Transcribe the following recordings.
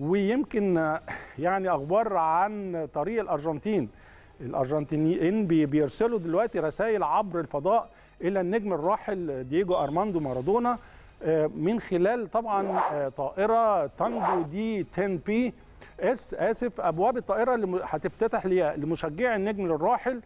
ويمكن يعني اخبار عن طريق الارجنتين الارجنتينيين بيرسلوا دلوقتي رسائل عبر الفضاء الى النجم الراحل دييجو ارماندو مارادونا آه، من خلال طبعا آه، طائره تانجو دي 10 بي اس اسف ابواب الطائره اللي هتفتتح لمشجعي النجم الراحل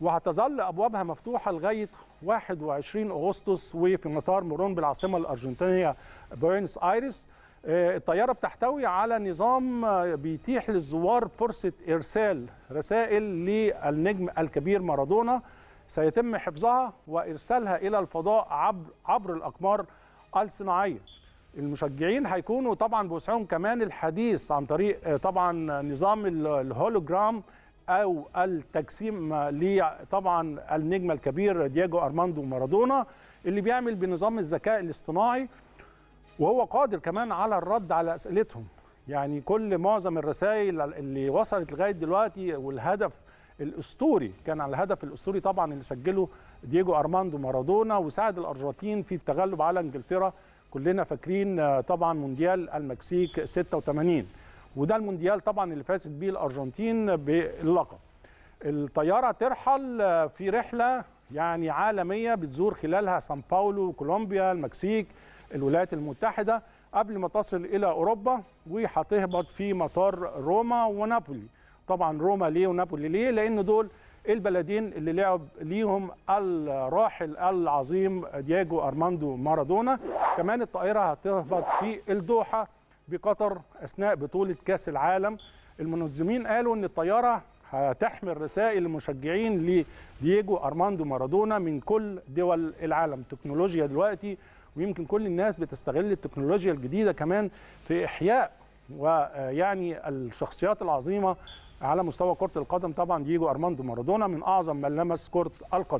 وهتظل ابوابها مفتوحه لغايه 21 اغسطس وفي مطار مورون بالعاصمه الارجنتينيه بوينس ايرس آه، الطياره بتحتوي على نظام آه، بيتيح للزوار فرصه ارسال رسائل للنجم الكبير مارادونا سيتم حفظها وارسالها الى الفضاء عبر عبر الاقمار الصناعيه المشجعين هيكونوا طبعا بوسعهم كمان الحديث عن طريق آه، طبعا نظام الهولوجرام او التجسيم لطبعا النجم الكبير دياجو ارماندو مارادونا اللي بيعمل بنظام الذكاء الاصطناعي وهو قادر كمان على الرد على اسئلتهم يعني كل معظم الرسائل اللي وصلت لغايه دلوقتي والهدف الاسطوري كان على الهدف الاسطوري طبعا اللي سجله دييجو ارماندو مارادونا وساعد الارجنتين في التغلب على انجلترا كلنا فاكرين آه، طبعا مونديال المكسيك 86 وده المونديال طبعا اللي فازت بيه الارجنتين باللقب الطياره ترحل آه، في رحله يعني عالميه بتزور خلالها سان باولو كولومبيا المكسيك الولايات المتحدة قبل ما تصل إلى أوروبا وهتهبط في مطار روما ونابولي طبعا روما ليه ونابولي ليه لأن دول البلدين اللي لعب ليهم الراحل العظيم دياجو أرماندو مارادونا كمان الطائرة هتهبط في الدوحة بقطر أثناء بطولة كاس العالم المنظمين قالوا أن الطيارة هتحمل رسائل المشجعين لدييجو أرماندو مارادونا من كل دول العالم تكنولوجيا دلوقتي ويمكن كل الناس بتستغل التكنولوجيا الجديده كمان في احياء ويعني الشخصيات العظيمه على مستوى كره القدم طبعا دييجو ارماندو مارادونا من اعظم من لمس كره القدم